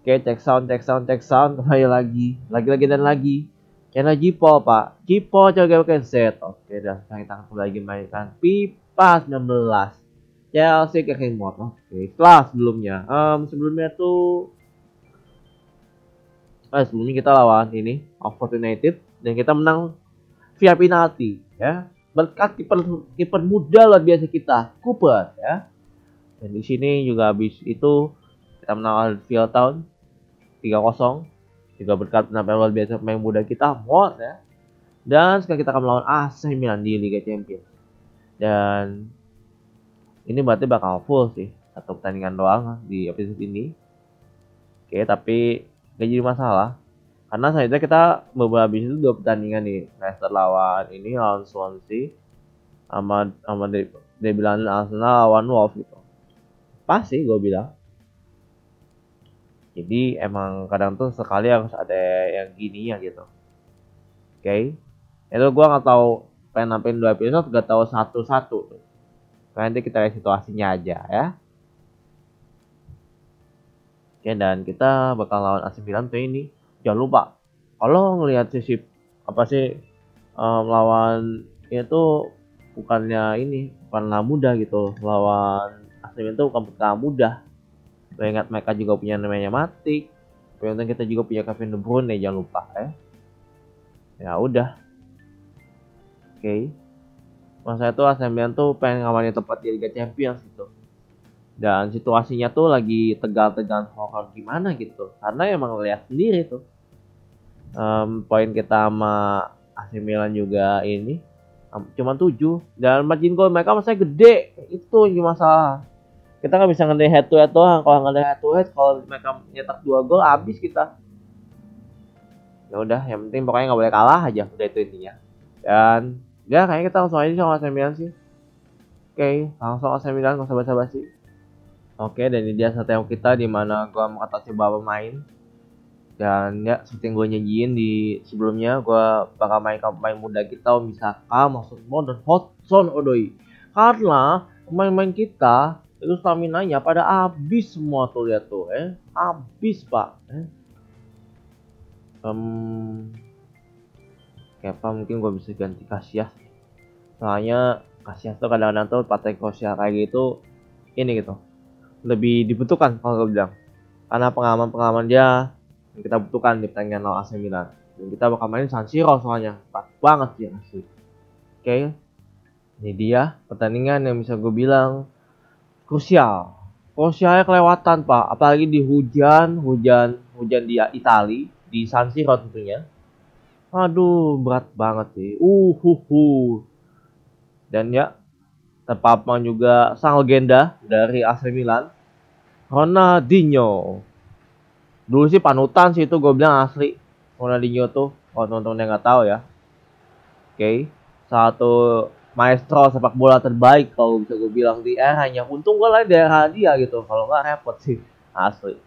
Oke, cek sound, cek sound, cek sound, kembali lagi, lagi-lagi dan lagi. Karena Jipo, Pak. Jipo coba pakai set, Oke, dah. sekarang kita kembali lagi mainkan pipa 16, Chelsea ke King Mod. Oke, setelah sebelumnya. Um, sebelumnya tuh... Eh, sebelumnya kita lawan ini, Oxford United. Dan kita menang via penalti, ya. Berkat kiper kiper muda luar biasa kita, Cooper, ya. Dan di sini juga habis itu kita menang Oldfield Town 3-0 Juga berkat penampilan luar biasa pemain muda kita mod ya dan sekarang kita akan melawan AC Milan di Liga Champions dan ini berarti bakal full sih satu pertandingan doang di episode ini oke tapi gak jadi masalah karena saya kita beberapa habis itu dua pertandingan nih Leicester lawan ini lawan Swansea sama sama dia bilang Arsenal lawan Wolves gitu pasti gue bilang jadi emang kadang tuh sekali harus ada yang gini ya gitu oke okay? itu gue nggak tahu pengen nampilin dua episode gak tahu satu satu nanti kita lihat situasinya aja ya oke okay, dan kita bakal lawan AC Milan tuh ini jangan lupa kalau ngelihat sisi apa sih um, lawan itu bukannya ini bukanlah mudah gitu lawan AC Milan tuh bukan mudah ingat mereka juga punya namanya Matik penonton kita juga punya Kevin De Bruyne jangan lupa ya ya udah oke okay. masa itu AC tuh pengen ngawalin tempat di Liga Champions gitu dan situasinya tuh lagi tegal-tegal horor gimana gitu karena emang lihat sendiri tuh um, poin kita sama AC Milan juga ini cuma 7 dan margin goal mereka masih gede itu yang masalah kita nggak bisa ngedain head to head doang kalau ngedain head to head kalau mereka nyetak dua gol abis kita ya udah yang penting pokoknya nggak boleh kalah aja udah itu intinya dan ya kayaknya kita langsung aja sama AC Milan sih oke okay, langsung AC Milan nggak sabar-sabar sih oke okay, dan ini dia yang kita di mana gua mengatasi beberapa pemain dan ya seperti yang gue nyanyiin di sebelumnya gue bakal main pemain muda kita misalkan maksud Modern hot Hotson Odoi karena pemain-pemain kita itu stamina nya pada habis semua tuh lihat tuh eh habis pak eh um, apa mungkin gue bisa ganti Kasias soalnya Kasias tuh kadang-kadang tuh partai ya kayak gitu ini gitu lebih dibutuhkan kalau gue bilang karena pengalaman-pengalaman dia yang kita butuhkan di pertandingan lawan AC Milan dan kita bakal mainin San Siro soalnya pas banget sih asli oke okay. ini dia pertandingan yang bisa gue bilang krusial krusialnya kelewatan pak apalagi di hujan hujan hujan di Itali di San Siro tentunya aduh berat banget sih uh huh, dan ya terpampang juga sang legenda dari AC Milan Ronaldinho dulu sih panutan sih itu gue bilang asli Ronaldinho tuh kalau oh, yang nggak tahu ya oke okay. satu maestro sepak bola terbaik kalau bisa gue bilang di eranya. Untung gue lah di era dia gitu, kalau nggak repot sih asli.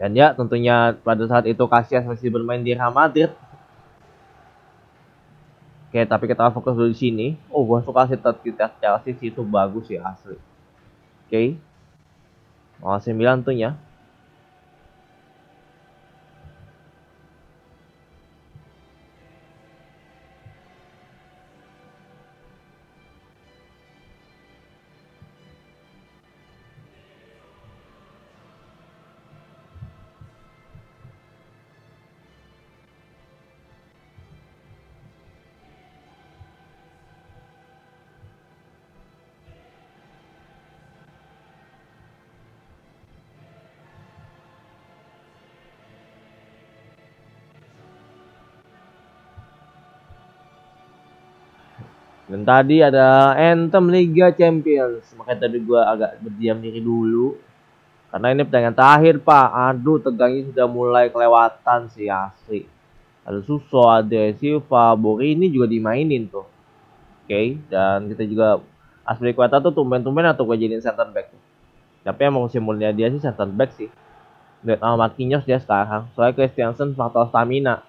Dan ya tentunya pada saat itu Casillas masih bermain di Real Madrid. Oke, tapi kita fokus dulu di sini. Oh, gue suka sih kita Chelsea sih itu bagus ya asli. Oke. Okay. Oh, tuh ya. Dan tadi ada Anthem Liga Champions. Makanya tadi gue agak berdiam diri dulu. Karena ini pertanyaan terakhir, Pak. Aduh, tegangnya sudah mulai kelewatan sih, asli. Ada Suso, ada Silva, Bori ini juga dimainin tuh. Oke, okay. dan kita juga asli Kuata tuh tumben-tumben atau gue jadiin center back. Tapi emang simbolnya dia sih center back sih. Dan sama oh, Marquinhos dia sekarang. Soalnya Christiansen faktor stamina.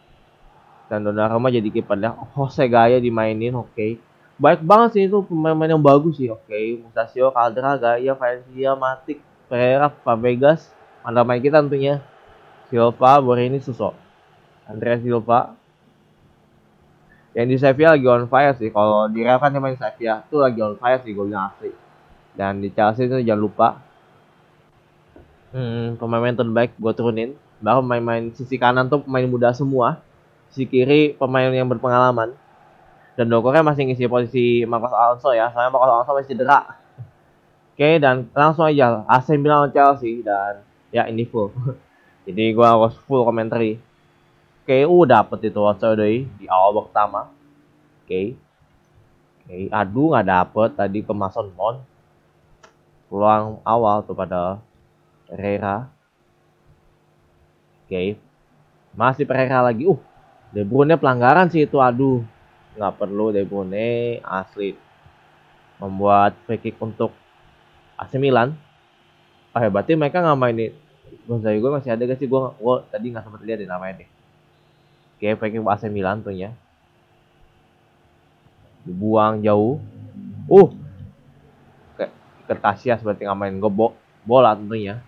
Dan Donnarumma jadi kiper Oh, Jose Gaya dimainin, oke. Okay. Baik banget sih itu pemain-pemain yang bagus sih. Oke, okay, Mustasio, Caldera, Gaya, Valencia, Matik, Pereira, Fabregas, main kita tentunya. Silva, Borini, Suso. Andrea Silva. Yang di Sevilla lagi on fire sih. Kalau di Real kan main Sevilla itu lagi on fire sih gue bilang asli. Dan di Chelsea itu jangan lupa. Hmm, pemain-pemain terbaik gue turunin. Bahwa pemain-pemain sisi kanan tuh pemain muda semua. Sisi kiri pemain yang berpengalaman dan Dokore kan masih ngisi posisi Marcos Alonso ya soalnya Marcos Alonso masih cedera oke dan langsung aja AC Milan Chelsea dan ya ini full jadi gua harus full commentary oke okay, uh dapet itu Watson di awal pertama oke oke okay, aduh nggak dapet tadi ke Mason Mount peluang awal tuh pada Herrera oke masih Pereira lagi uh De Bruyne pelanggaran sih itu aduh nggak perlu Debone asli membuat free kick untuk AC Milan ah berarti mereka nggak mainin Gonzalo gue masih ada gak sih gue, gue tadi nggak sempat lihat deh namanya deh kayak free kick AC Milan tuh ya dibuang jauh uh ke seperti berarti nggak main gobok bola tentunya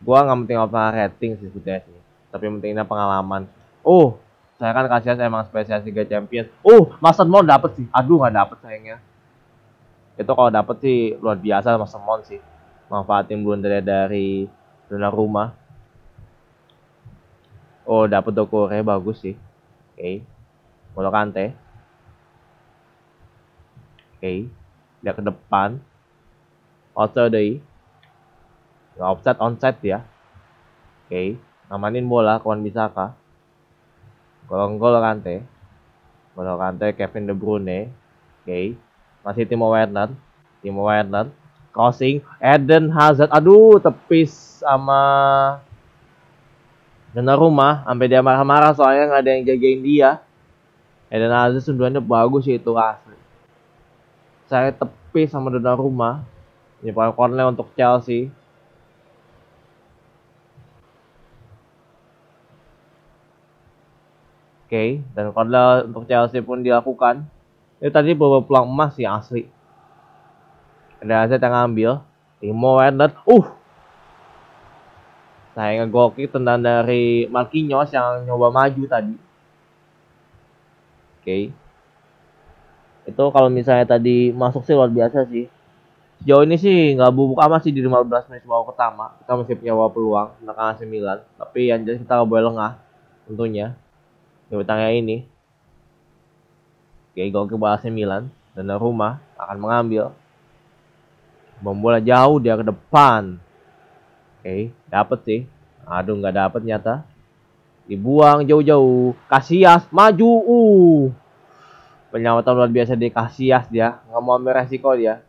gua nggak penting apa rating sih sebetulnya sih tapi pentingnya pengalaman oh saya kan kasihan saya emang spesialis Liga Champions oh Master Mon dapet sih aduh nggak dapet sayangnya itu kalau dapet sih luar biasa Master Mon sih manfaatin blunder dari zona rumah oh dapet Dokore bagus sih oke okay. Molo Kante oke okay. lihat ke depan Auto day. Gak ya, offset onset ya oke okay. amanin bola kawan bisa kah? Kalau gol Kante. Kalau Kante Kevin De Bruyne. Oke. Okay. Masih Timo Werner. Timo Werner. Crossing Eden Hazard. Aduh, tepis sama rumah sampai dia marah-marah soalnya nggak ada yang jagain dia. Eden Hazard sundulannya bagus sih itu asli. Saya tepis sama rumah Ini paling corner untuk Chelsea. okay. dan kalau untuk Chelsea pun dilakukan itu tadi beberapa peluang emas yang asli ada aset yang ambil Timo Werner uh saya ngegoki tendang dari Marquinhos yang nyoba maju tadi oke okay. itu kalau misalnya tadi masuk sih luar biasa sih sejauh ini sih nggak bubuk amat sih di 15 menit awal pertama kita masih punya peluang AC 9 tapi yang jelas kita nggak boleh lengah tentunya Bintangnya ini. Diego ke balasnya Milan dan rumah akan mengambil bom bola jauh dia ke depan. Oke, okay, dapat sih. Aduh nggak dapet nyata. Dibuang jauh-jauh. Kasias maju. Uh. Penyelamatan luar biasa di Kasias dia. Nggak mau ambil resiko dia.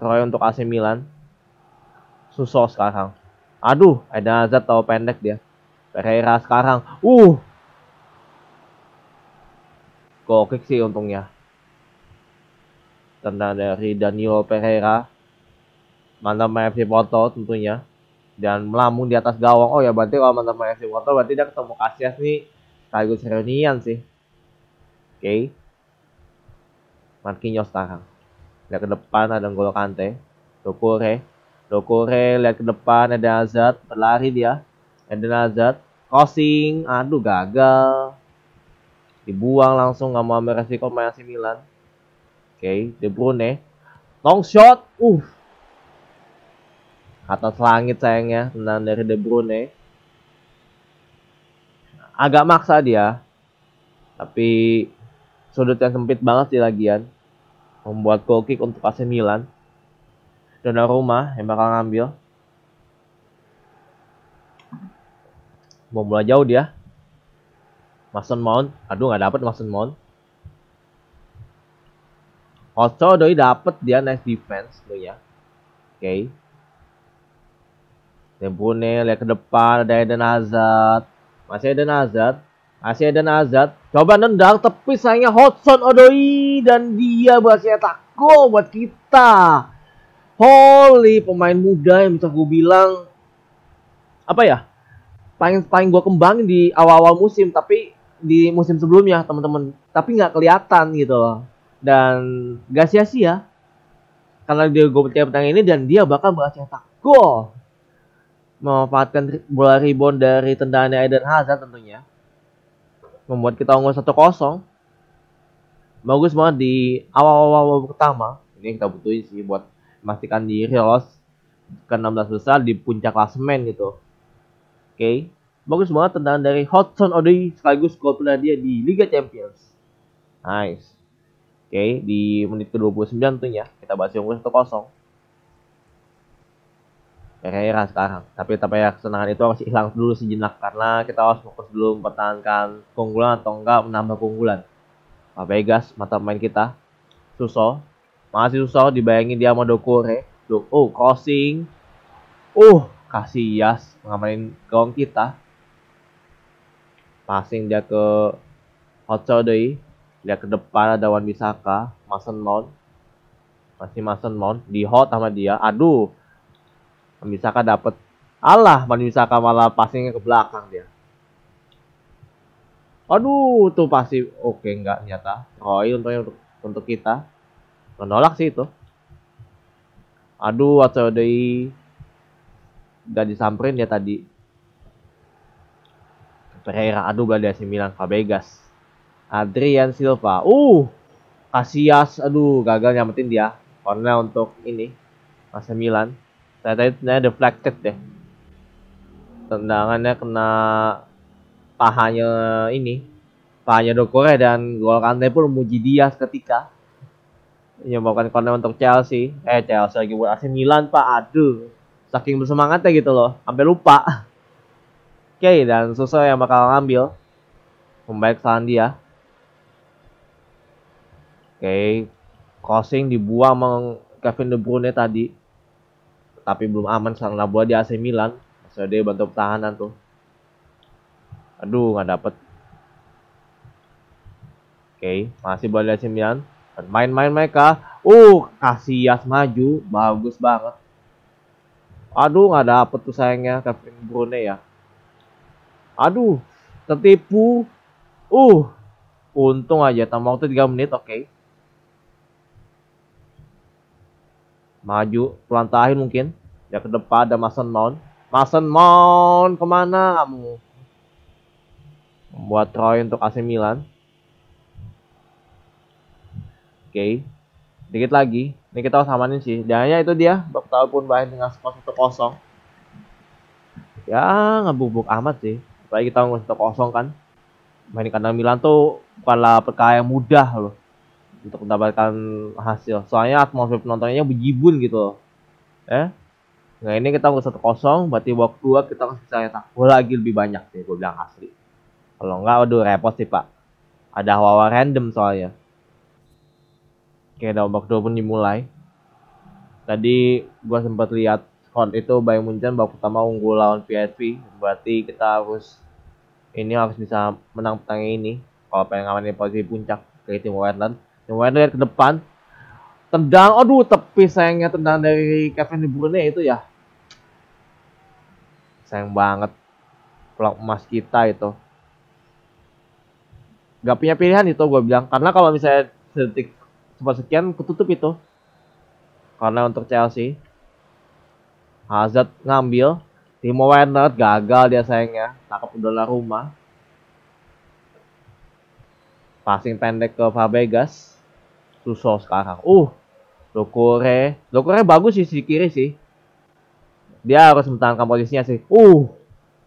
Troy untuk AC Milan. Susah sekarang. Aduh, ada Hazard tahu pendek dia. Pereira sekarang. Uh. Gokik sih untungnya. Tendang dari Daniel Pereira. Mantan FC Porto tentunya. Dan melamun di atas gawang. Oh ya berarti kalau mantan FC Porto berarti dia ketemu Kasias nih. Kayak serunian sih. Oke. Okay. Marquinhos sekarang. Lihat ke depan ada N'Golo Kante. Dokore. Dokore lihat ke depan ada Hazard. Berlari dia Eden Hazard crossing aduh gagal dibuang langsung nggak mau ambil resiko main AC Milan oke okay, De Bruyne long shot uh atas langit sayangnya tendangan dari De Bruyne agak maksa dia tapi sudut yang sempit banget di lagian membuat goal kick untuk AC Milan rumah yang bakal ngambil mau mulai jauh dia Mason Mount aduh nggak dapet Mason Mount Ocho doi dapet dia nice defense lo ya oke okay. Debune lihat ke depan ada Eden Hazard masih Eden Hazard masih Eden Hazard coba nendang tepi sayangnya hotson Odoi dan dia berhasil tak gol buat kita Holy pemain muda yang bisa gue bilang apa ya paling paling gue kembangin di awal-awal musim tapi di musim sebelumnya teman-teman tapi nggak kelihatan gitu loh dan gak sia-sia karena dia gue percaya petang ini dan dia bakal bakal cetak gol memanfaatkan bola rebound dari tendangannya Eden Hazard tentunya membuat kita unggul satu kosong bagus banget di awal-awal pertama ini kita butuhin sih buat memastikan diri lolos ke 16 besar di puncak klasemen gitu okay. bagus banget tendangan dari Hudson Odoi sekaligus gol pula dia di Liga Champions nice oke okay. di menit ke-29 tuh ya kita bahas yang 1-0 Pereira sekarang tapi tapi ya kesenangan itu harus hilang dulu sejenak karena kita harus fokus dulu mempertahankan keunggulan atau enggak menambah keunggulan Pak Vegas mata pemain kita Suso masih Suso dibayangin dia mau Dokore oh crossing uh kasih Yas ngamain gawang kita passing dia ke Ocho deh dia ke depan ada Wan Bisaka Mason Mount masih Mason Mount di hot sama dia aduh Wan Bisaka dapet Allah Wan Bisaka malah passingnya ke belakang dia aduh tuh pasti oke okay, nggak nyata Roy untuk untuk kita menolak sih itu aduh Ocho deh gak disamperin dia tadi Pereira aduh gak dari Milan Fabregas Adrian Silva uh Casillas aduh gagal nyametin dia karena untuk ini AC Milan saya tadi sebenarnya deflected deh tendangannya kena pahanya ini pahanya Dokore dan gol Kante pun muji dia ketika menyebabkan corner untuk Chelsea eh Chelsea lagi buat AC Milan pak aduh saking bersemangatnya gitu loh sampai lupa oke okay, dan sesuai yang bakal ngambil membaik kesalahan dia oke okay. crossing dibuang meng Kevin De Bruyne tadi tapi belum aman karena buat di AC Milan so dia bantu pertahanan tuh aduh nggak dapet oke okay. masih boleh di AC Milan main-main mereka uh kasih Yas maju bagus banget Aduh, nggak dapet tuh sayangnya Kevin Brune ya. Aduh, tertipu. Uh, untung aja tambah waktu 3 menit, oke. Okay. Maju, pelantahin mungkin. Ya ke depan ada Mason Mount. Mason Mount kemana kamu? Membuat Troy untuk AC Milan. Oke. Okay dikit lagi ini kita samanin sih dan hanya itu dia Baktal pun main dengan skor satu kosong ya ngebubuk amat sih apalagi kita ngomong 1 kosong kan main di kandang Milan tuh bukanlah perkara yang mudah loh untuk mendapatkan hasil soalnya atmosfer penontonnya bejibun gitu loh. eh nah ini kita ngurus 1 kosong berarti waktu kita masih bisa nyetak Gue lagi lebih banyak sih gue bilang asli kalau enggak aduh repot sih pak ada hawa random soalnya kayak babak kedua pun dimulai tadi gua sempat lihat skor itu Bayern Munchen babak pertama unggul lawan PSV berarti kita harus ini harus bisa menang petang ini kalau pengen ngamanin posisi puncak ke tim Werner tim Werner ke depan tendang aduh tepi sayangnya tendang dari Kevin De Bruyne itu ya sayang banget pelak emas kita itu gak punya pilihan itu gue bilang karena kalau misalnya detik sempat sekian ketutup itu karena untuk Chelsea Hazard ngambil Timo Werner gagal dia sayangnya tangkap udara rumah passing pendek ke Fabregas susah sekarang uh Lokore Lokore bagus sih di kiri sih dia harus mempertahankan posisinya sih uh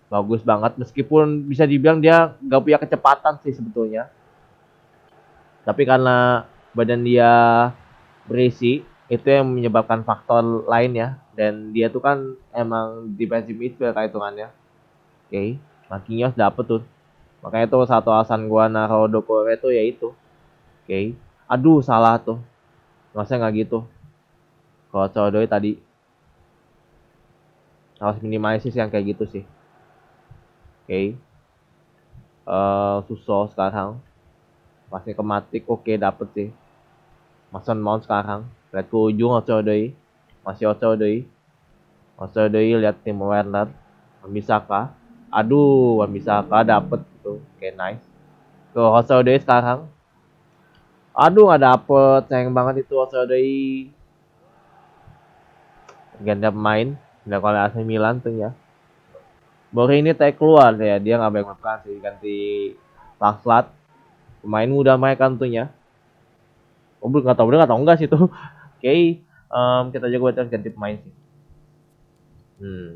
bagus banget meskipun bisa dibilang dia nggak punya kecepatan sih sebetulnya tapi karena badan dia berisi itu yang menyebabkan faktor lain ya dan dia tuh kan emang defensive midfield kayak hitungannya oke okay. Marquinhos dapet tuh makanya tuh satu alasan gua naruh Dokore itu ya itu oke okay. aduh salah tuh masa nggak gitu kalau doi tadi harus minimalisis yang kayak gitu sih oke okay. uh, eh, susah sekarang pasti kematik oke okay, dapet sih Mason Mount sekarang lihat ke ujung Ocho Doi. masih Ocho Doi. Ocho Doi lihat tim Werner Wambisaka aduh Wambisaka dapet gitu, oke okay, nice ke Ocho Doi sekarang aduh nggak dapet sayang banget itu Ocho Doi. ganda pemain udah kalau AC Milan tuh ya Bore ini tak keluar ya dia gak banyak makan sih ganti Lakslat pemain muda mereka tentunya oh belum nggak tahu nggak atau enggak sih itu oke okay. um, kita jago buat ganti pemain sih hmm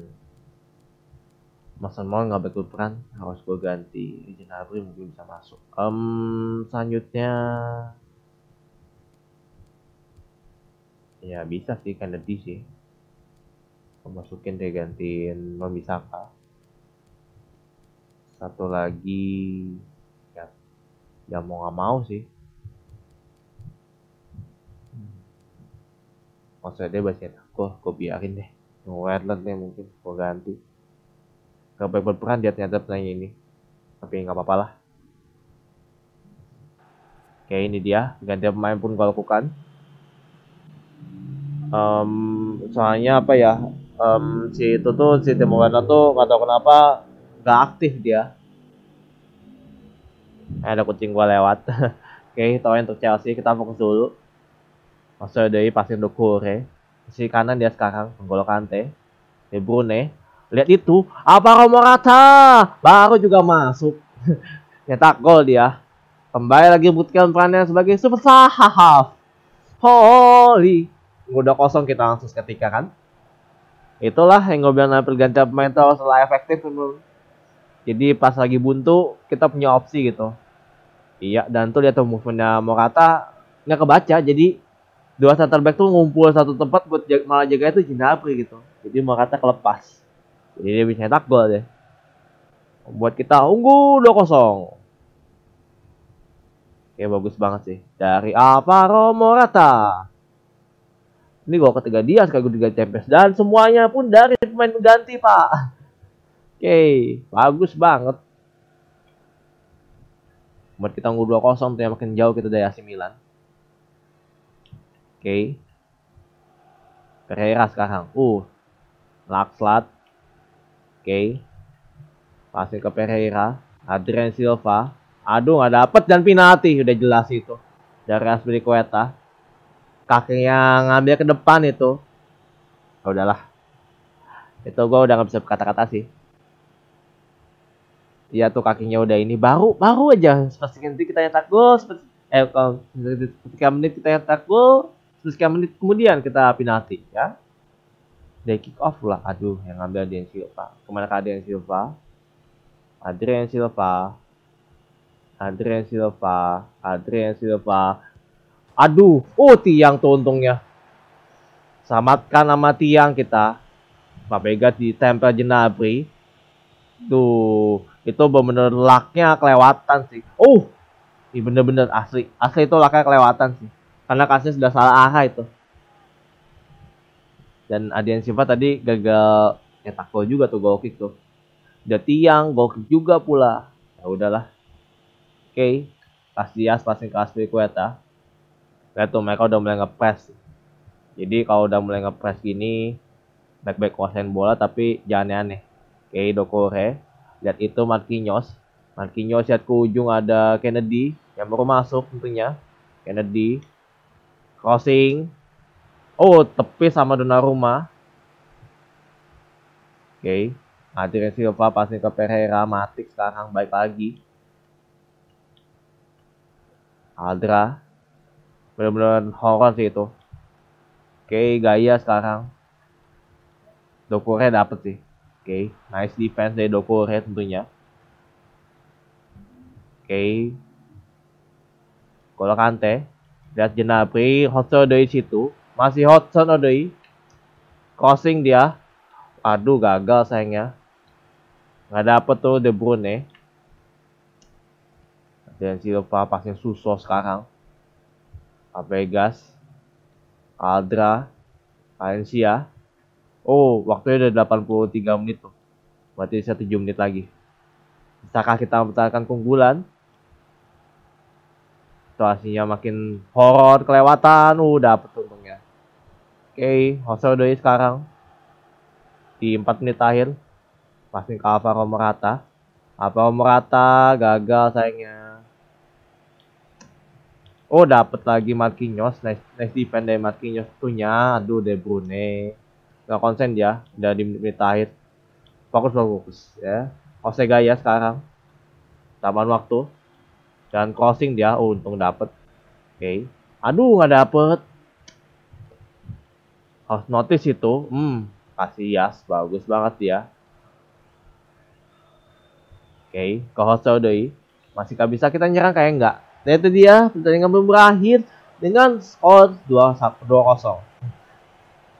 Mason mau nggak betul peran harus gue ganti Regin Abri mungkin bisa masuk um, selanjutnya ya bisa sih Kennedy kan sih masukin deh gantiin Nobisaka satu lagi ya, ya mau nggak mau sih maksudnya dia bacain aku aku biarin deh yang Wetland nih mungkin gue ganti gak baik berperan dia ternyata penanya ini tapi gak apa-apa lah oke ini dia ganti pemain pun gue lakukan um, soalnya apa ya um, si itu tuh si Timo Werner tuh nggak tau kenapa nggak aktif dia eh, ada kucing gua lewat oke okay, tawain untuk Chelsea kita fokus dulu Maksudnya dari pasien dokore. Sisi kanan dia sekarang, N'Golo Kante. De Brune. Lihat itu, Alvaro Morata baru juga masuk. Nyetak gol dia. Kembali lagi buktikan perannya sebagai super sahaf. Holy. Udah kosong kita langsung ketika kan. Itulah yang gue bilang pergantian pemain itu setelah efektif jadi pas lagi buntu kita punya opsi gitu iya dan tuh lihat tuh movementnya Morata nggak kebaca jadi dua center back tuh ngumpul satu tempat buat jag malah jaga itu Jinapri gitu jadi mau kata kelepas jadi dia bisa nyetak gol deh buat kita unggul 2-0 Oke bagus banget sih dari Alvaro Morata ini gol ketiga dia sekaligus tiga Champions dan semuanya pun dari pemain ganti pak oke bagus banget buat kita unggul 2-0 tuh yang makin jauh kita dari AC Milan Okay. Pereira sekarang. Uh. Lakslat. Oke. Okay. Pasir ke Pereira. Adrian Silva. Aduh nggak dapet dan penalti. Udah jelas itu. Dari Kueta. Kakinya ngambil ke depan itu. Oh, udahlah. Itu gue udah nggak bisa berkata-kata sih. Iya tuh kakinya udah ini baru baru aja seperti kita nyetak gol eh kalau ketika menit kita nyetak gol sekian menit kemudian kita penalti ya dari kick off lah aduh yang ngambil Adrian Silva kemana ke Adrian Silva Adrian Silva Adrian Silva Adrian Silva aduh oh tiang tuh untungnya samatkan nama tiang kita Pak Vega ditempel Jenabri tuh itu bener-bener laknya kelewatan sih oh ini bener-bener asli asli itu laknya kelewatan sih karena kasusnya sudah salah aha itu dan Adian Silva tadi gagal nyetak gol juga tuh goal kick tuh udah tiang goal juga pula ya udahlah oke okay. pas Dias passing ke Aspilicueta lihat tuh mereka udah mulai ngepres jadi kalau udah mulai ngepres gini back back kuasain bola tapi jangan aneh oke okay, Dokore lihat itu Marquinhos Marquinhos lihat ke ujung ada Kennedy yang baru masuk tentunya Kennedy Crossing. Oh, tepi sama rumah. Oke. Okay. Adrian Silva passing ke Pereira. Matik sekarang baik lagi. Aldra. Bener-bener horor sih itu. Oke, okay, gaya sekarang. Dokure dapet sih. Oke, okay. nice defense dari Dokure tentunya. Oke. Okay. Kolokante Kante lihat Gnabry hotshot dari situ masih hotshot dari crossing dia aduh gagal sayangnya nggak dapet tuh De Bruyne dan lupa pasnya susah sekarang Vegas Aldra Valencia oh waktunya udah 83 menit tuh berarti saya 7 menit lagi bisakah kita mempertahankan keunggulan situasinya makin horor kelewatan uh dapet untungnya oke okay, Jose doi sekarang di 4 menit akhir passing ke Alvaro Morata Alvaro Morata gagal sayangnya oh dapet lagi Marquinhos nice, nice defend dari Marquinhos tuhnya aduh De Bruyne nggak konsen ya udah di menit, -menit akhir fokus fokus ya Jose Gaya sekarang tambahan waktu Jangan closing dia, oh, untung dapet. Oke. Okay. Aduh, nggak dapet. House notice itu, hmm, kasih yas, bagus banget dia. Ya. Oke, okay. ke house Masih gak bisa kita nyerang kayak enggak? Nah itu dia, pertandingan belum berakhir dengan skor 2-0.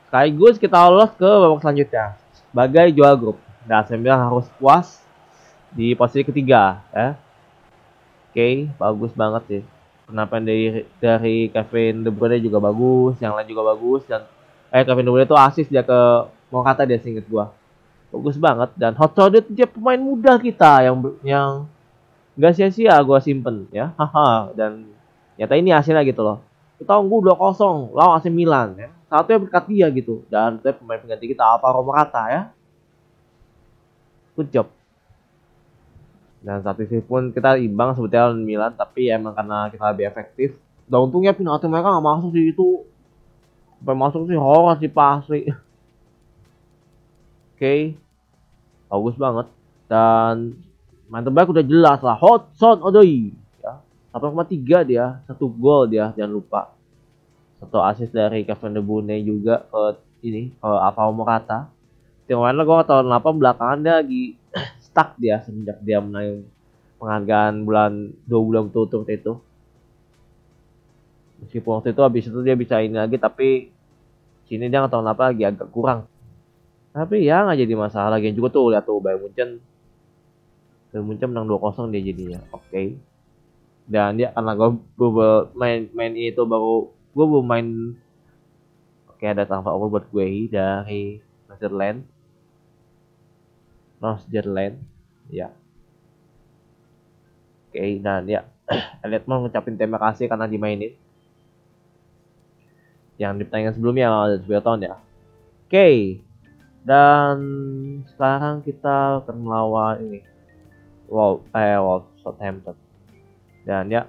Sekaligus kita lolos ke babak selanjutnya sebagai juara grup. Dan nah, Sembilan harus puas di posisi ketiga ya okay, bagus banget sih. Penampilan dari dari Kevin De Bruyne juga bagus, yang lain juga bagus dan eh Kevin De Bruyne itu asis dia ke mau kata dia singkat gua. Bagus banget dan Hot itu dia pemain muda kita yang yang nggak sia-sia gua simpen ya. Haha dan nyata ini hasilnya gitu loh. Kita tunggu 2-0 lawan AC Milan ya. Satu yang berkat dia gitu dan pemain pengganti kita apa, mau kata ya. Good job dan ini pun kita imbang sebetulnya Milan tapi emang karena kita lebih efektif dan untungnya penalti mereka nggak masuk sih itu sampai masuk sih horor sih pasti oke okay. bagus banget dan main terbaik udah jelas lah Hotson Odoi ya 1,3 dia satu gol dia jangan lupa satu assist dari Kevin De Bruyne juga ke ini ke Alvaro Morata yang lain gue tahun kenapa belakangan dia lagi stuck dia semenjak dia menang penghargaan bulan dua bulan berturut itu meskipun waktu itu habis itu dia bisa ini lagi tapi sini dia nggak tahu kenapa lagi agak kurang tapi ya nggak jadi masalah lagi juga tuh lihat tuh Bayern Munchen Bayern Munchen menang dua 0 dia jadinya oke okay. dan dia karena gue, gue main main itu baru gue belum main oke okay, ada tanpa over buat gue dari Netherlands Northern ya oke nah ya Elliot mau ngucapin terima kasih karena dimainin yang ditanya sebelumnya lawan ya oke dan sekarang kita akan melawan ini wow, eh wow Southampton dan ya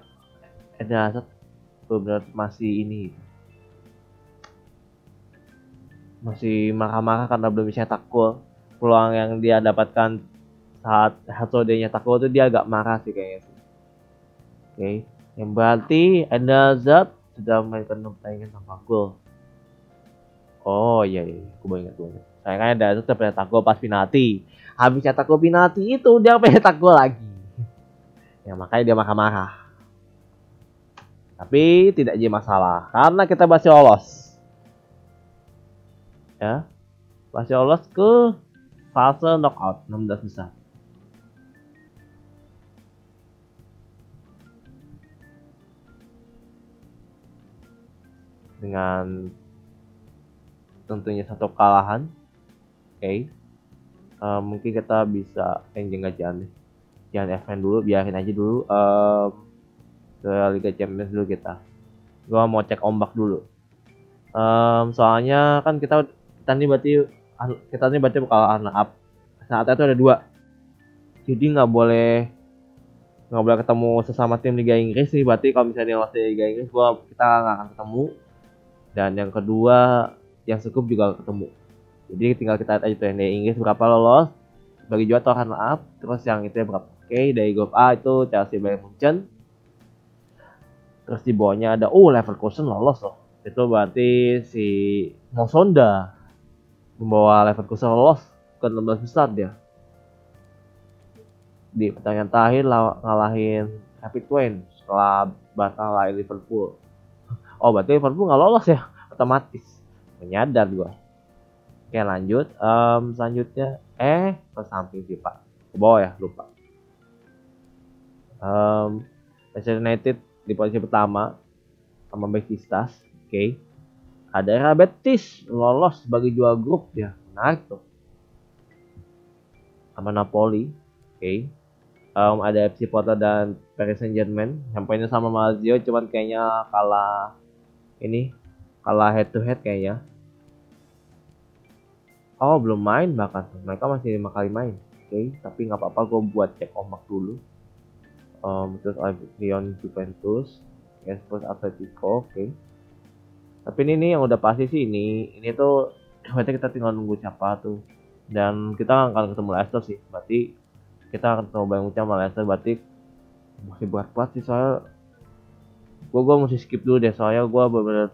Eden Hazard benar masih ini masih marah-marah karena belum bisa takut peluang yang dia dapatkan saat nyetak takut itu dia agak marah sih kayaknya sih. Oke, okay. yang berarti Enazat sudah memainkan pertandingan tanpa gol. Oh iya, iya. aku iya. baru ingat gue. kan Endazat sudah pernah tak gol pas penalti. Habis nyetak gol penalti itu dia pernah tak gol lagi. Ya makanya dia marah-marah. Tapi tidak jadi masalah karena kita masih lolos. Ya, masih lolos ke fase knockout 16 besar. Dengan tentunya satu kalahan. Oke. Okay. Uh, eh, mungkin kita bisa enjing aja nih. Jangan event dulu, biarin aja dulu. Uh, ke Liga Champions dulu kita. Gua mau cek ombak dulu. Um, soalnya kan kita kita berarti kita ini baca kalau anak up saat itu ada dua jadi nggak boleh nggak boleh ketemu sesama tim Liga Inggris sih berarti kalau misalnya masih Liga Inggris gua kita nggak akan ketemu dan yang kedua yang cukup juga ketemu jadi tinggal kita lihat aja tuh yang dari Inggris berapa lolos bagi juara akan up terus yang itu ya berapa oke okay, dari grup A itu Chelsea Bayern Munchen terus di bawahnya ada oh Leverkusen lolos loh itu berarti si Mosonda membawa Leverkusen lolos ke 16 besar dia. Di pertandingan terakhir ngalahin Happy Twain setelah batal lain Liverpool. Oh berarti Liverpool nggak lolos ya otomatis. Menyadar gua. Oke lanjut, um, selanjutnya eh ke samping sih pak, ke bawah ya lupa. Um, Manchester United di posisi pertama sama Manchester oke. Okay ada Betis lolos sebagai juara grup ya. Menarik tuh. Sama Napoli. Oke. Okay. Um, ada FC Porto dan Paris Saint Germain. Sampainya sama Lazio cuman kayaknya kalah ini kalah head to head kayaknya. Oh belum main bahkan mereka masih lima kali main. Oke, okay. tapi nggak apa-apa gue buat cek ombak dulu. Um, terus Lyon Juventus, Spurs Atletico, oke. Okay tapi ini nih yang udah pasti sih ini ini tuh berarti kita tinggal nunggu siapa tuh dan kita akan ketemu Leicester sih berarti kita akan ketemu banyak macam sama Leicester berarti masih buat kuat sih soalnya gue gue mesti skip dulu deh soalnya gue bener-bener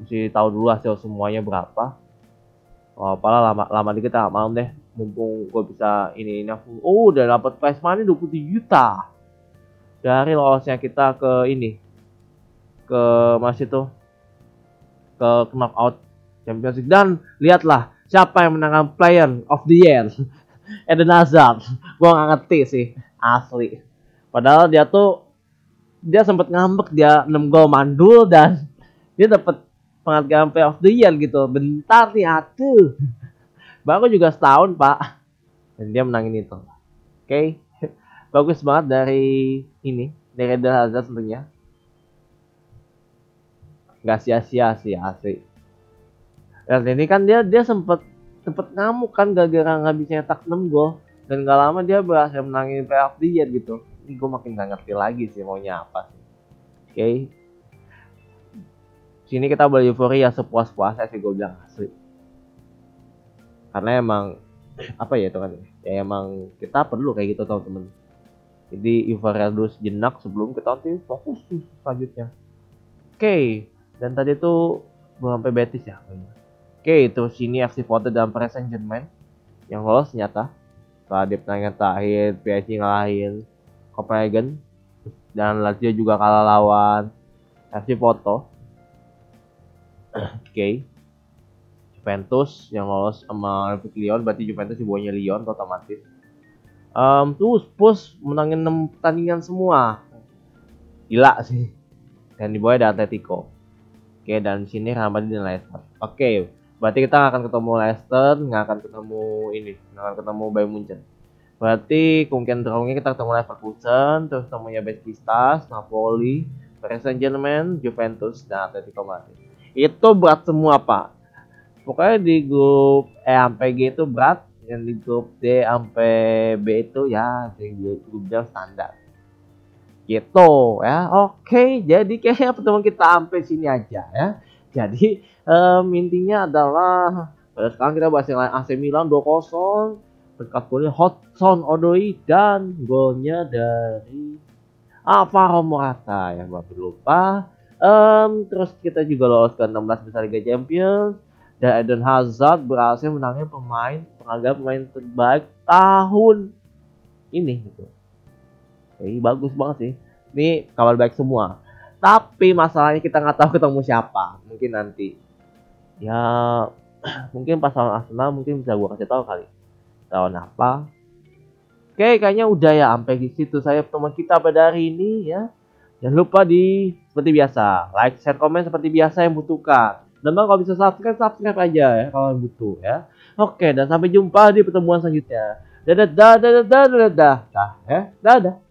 mesti tahu dulu hasil semuanya berapa oh apalah lama lama dikit lah malam deh mumpung gue bisa ini ini aku oh udah dapat prize money 27 juta dari lolosnya kita ke ini ke masih tuh ke knockout Champions League dan lihatlah siapa yang menangkan player of the year Eden Hazard gue gak ngerti sih asli padahal dia tuh dia sempat ngambek dia 6 gol mandul dan dia dapat penghargaan player of the year gitu bentar nih atuh baru juga setahun pak dan dia menangin itu oke okay? bagus banget dari ini dari Eden Hazard tentunya nggak sia-sia sih asli dan ini kan dia dia sempet sempet ngamuk kan gara-gara nggak bisa nyetak 6 gol dan gak lama dia berhasil menangin playoff dia gitu ini gue makin nggak ngerti lagi sih maunya apa sih oke okay. sini kita beli euforia sepuas-puasnya sih gue bilang asli karena emang apa ya itu kan ya emang kita perlu kayak gitu teman-teman jadi euforia dulu sejenak sebelum kita nanti fokus selanjutnya oke okay. Dan tadi itu belum sampai Betis ya. Oke, itu sini aksi foto dan Paris Saint yang lolos ternyata. Setelah di pertandingan terakhir PSG ngalahin Copenhagen dan Lazio juga kalah lawan FC Porto. Oke. Juventus yang lolos sama Olympique Lyon berarti Juventus di bawahnya Lyon otomatis. Um, terus Spurs menangin 6 pertandingan semua. Gila sih. Dan di bawahnya ada Atletico. Oke, dan sini Ramadi dan Leicester. Oke, berarti kita akan ketemu Leicester, nggak akan ketemu ini, nggak akan ketemu Bayern Munchen. Berarti kemungkinan drawingnya kita ketemu Leverkusen, terus temunya Besiktas, Napoli, Paris Saint Germain, Juventus, dan Atletico Madrid. Itu berat semua pak. Pokoknya di grup E sampai G itu berat, yang di grup D sampai B itu ya di grup D standar gitu ya oke jadi kayaknya pertemuan kita sampai sini aja ya jadi um, intinya adalah pada eh, sekarang kita bahas yang lain AC Milan 2-0 berkat golnya Hotson Odoi dan golnya dari Alvaro Morata yang perlu lupa um, terus kita juga lolos ke 16 besar Liga Champions dan Eden Hazard berhasil menangnya pemain penghargaan pemain terbaik tahun ini gitu Eh, bagus banget sih ini kabar baik semua tapi masalahnya kita nggak tahu ketemu siapa mungkin nanti ya mungkin pasal Arsenal mungkin bisa gue kasih tahu kali Lawan apa oke kayaknya udah ya sampai di situ saya pertemuan kita pada hari ini ya jangan lupa di seperti biasa like share komen seperti biasa yang butuhkan dan bang kalau bisa subscribe subscribe aja ya kalau yang butuh ya oke dan sampai jumpa di pertemuan selanjutnya dadah dadah dadah dadah dadah ya. dadah, dadah